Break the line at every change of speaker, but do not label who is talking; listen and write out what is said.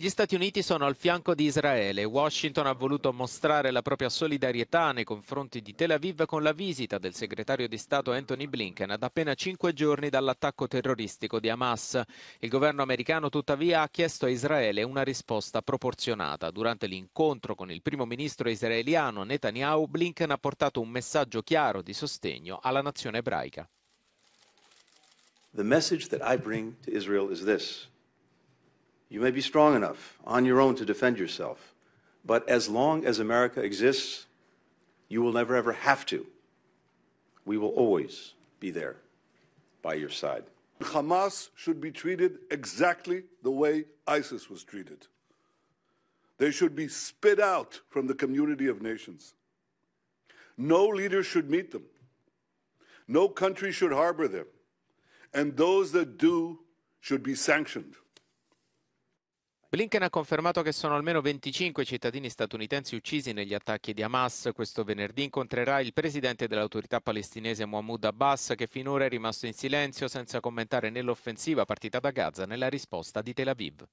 Gli Stati Uniti sono al fianco di Israele. Washington ha voluto mostrare la propria solidarietà nei confronti di Tel Aviv con la visita del segretario di Stato Anthony Blinken ad appena cinque giorni dall'attacco terroristico di Hamas. Il governo americano tuttavia ha chiesto a Israele una risposta proporzionata. Durante l'incontro con il primo ministro israeliano Netanyahu, Blinken ha portato un messaggio chiaro di sostegno alla nazione ebraica.
The message that I bring to Israel is this. You may be strong enough on your own to defend yourself, but as long as America exists, you will never ever have to. We will always be there
by your side. Hamas should be treated exactly the way ISIS was treated. They should be spit out from the community of nations. No leader should meet them. No country should harbor them. And those that do should be sanctioned.
Blinken ha confermato che sono almeno 25 cittadini statunitensi uccisi negli attacchi di Hamas. Questo venerdì incontrerà il presidente dell'autorità palestinese Mahmoud Abbas, che finora è rimasto in silenzio senza commentare nell'offensiva partita da Gaza nella risposta di Tel Aviv.